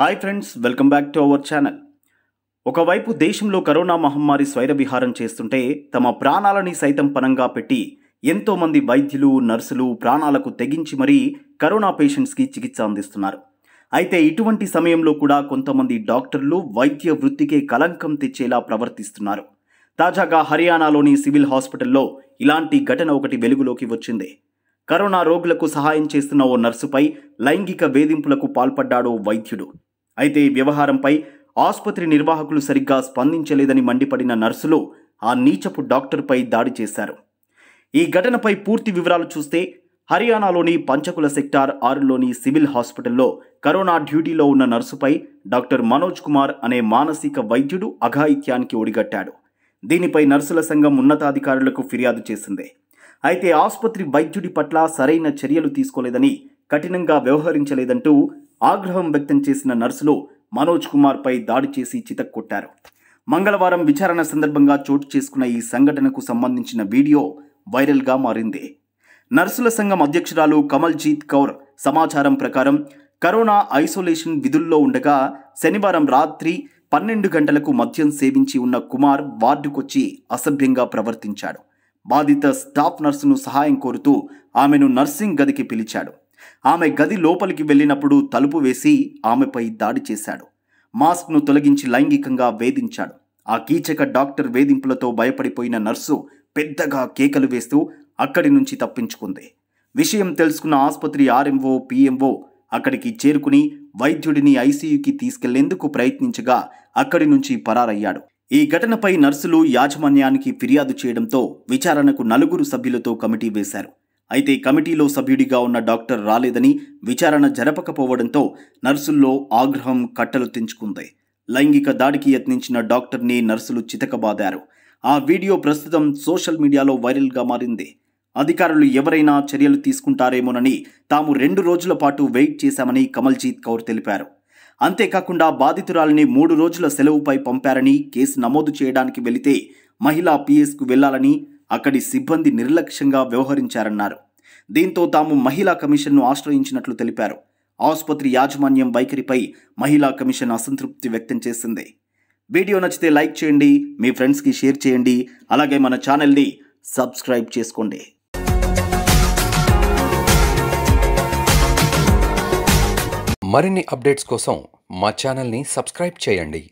hi friends welcome back to our channel ఒకవైపు దేశంలో corona మహమ్మారి స్వైరవిహారం చేస్తుంటే తమ ప్రాణాలని సైతం పనంగా పెట్టి ఎంతోమంది వైద్యులు నర్సులు ప్రాణాలకు తెగించి మరీ కరోనా పేషెంట్స్కి చికిత్స అందిస్తున్నారు అయితే ఇటువంటి సమయంలో కూడా కొంతమంది డాక్టర్లు వైద్య వృత్తికే కలంకం తెచ్చేలా ప్రవర్తిస్తున్నారు తాజాగా హర్యానాలోని సివిల్ హాస్పిటల్లో ఇలాంటి ఘటన ఒకటి వెలుగులోకి వచ్చింది కరోనా రోగులకు సహాయం చేస్తున్న ఓ నర్సుపై లైంగిక వేధింపులకు పాల్పడ్డాడు వైద్యుడు అయితే ఈ వ్యవహారంపై ఆసుపత్రి నిర్వాహకులు సరిగ్గా స్పందించలేదని మండిపడిన నర్సులు ఆ నీచపు డాక్టర్పై దాడి చేశారు ఈ ఘటనపై పూర్తి వివరాలు చూస్తే హర్యానాలోని పంచకుల సెక్టార్ ఆరులోని సివిల్ హాస్పిటల్లో కరోనా డ్యూటీలో ఉన్న నర్సుపై డాక్టర్ మనోజ్ కుమార్ అనే మానసిక వైద్యుడు అఘాయిత్యానికి ఒడిగట్టాడు దీనిపై నర్సుల సంఘం ఉన్నతాధికారులకు ఫిర్యాదు చేసింది అయితే ఆసుపత్రి వైద్యుడి పట్ల సరైన చర్యలు తీసుకోలేదని కఠినంగా వ్యవహరించలేదంటూ ఆగ్రహం వ్యక్తం చేసిన నర్సులు మనోజ్ కుమార్పై దాడి చేసి చితక్కొట్టారు మంగళవారం విచారణ సందర్భంగా చోటు చేసుకున్న ఈ సంఘటనకు సంబంధించిన వీడియో వైరల్గా మారింది నర్సుల సంఘం అధ్యక్షురాలు కమల్జీత్ కౌర్ సమాచారం ప్రకారం కరోనా ఐసోలేషన్ విధుల్లో ఉండగా శనివారం రాత్రి పన్నెండు గంటలకు మద్యం సేవించి ఉన్న కుమార్ వార్డుకొచ్చి అసభ్యంగా ప్రవర్తించాడు బాధిత స్టాఫ్ నర్సును సహాయం కోరుతూ ఆమెను నర్సింగ్ గదికి పిలిచాడు ఆమె గది లోపలికి వెళ్ళినప్పుడు తలుపు వేసి ఆమెపై దాడి చేశాడు మాస్క్ను తొలగించి లైంగికంగా వేధించాడు ఆ కీచక డాక్టర్ వేధింపులతో భయపడిపోయిన నర్సు పెద్దగా కేకలు వేస్తూ అక్కడి నుంచి తప్పించుకుంది విషయం తెలుసుకున్న ఆసుపత్రి ఆర్ఎంఓ పిఎంఓ అక్కడికి చేరుకుని వైద్యుడిని ఐసీయూకి తీసుకెళ్లేందుకు ప్రయత్నించగా అక్కడి నుంచి పరారయ్యాడు ఈ ఘటనపై నర్సులు యాజమాన్యానికి ఫిర్యాదు చేయడంతో విచారణకు నలుగురు సభ్యులతో కమిటీ వేశారు అయితే కమిటీలో సభ్యుడిగా ఉన్న డాక్టర్ రాలేదని విచారణ జరపకపోవడంతో నర్సుల్లో ఆగ్రహం కట్టలు తెంచుకుంది లైంగిక దాడికి యత్నించిన డాక్టర్ని నర్సులు చితకబాదారు ఆ వీడియో ప్రస్తుతం సోషల్ మీడియాలో వైరల్గా మారింది అధికారులు ఎవరైనా చర్యలు తీసుకుంటారేమోనని తాము రెండు రోజుల పాటు వెయిట్ చేశామని కమల్జీత్ కౌర్ తెలిపారు అంతేకాకుండా బాధితురాలిని మూడు రోజుల సెలవుపై పంపారని కేసు నమోదు చేయడానికి వెళితే మహిళా పిఎస్కు వెళ్లాలని అక్కడి సిబ్బంది నిర్లక్ష్యంగా వ్యవహరించారన్నారు దీంతో తాము మహిళా కమిషన్ను ఆశ్రయించినట్లు తెలిపారు ఆసుపత్రి యాజమాన్యం వైఖరిపై మహిళా కమిషన్ అసంతృప్తి వ్యక్తం చేసింది వీడియో నచ్చితే లైక్ చేయండి మీ ఫ్రెండ్స్కి షేర్ చేయండి అలాగే మన ఛానల్ని సబ్స్క్రైబ్ చేసుకోండి మరిన్ని అప్డేట్స్ కోసం మా ఛానల్ని సబ్స్క్రైబ్ చేయండి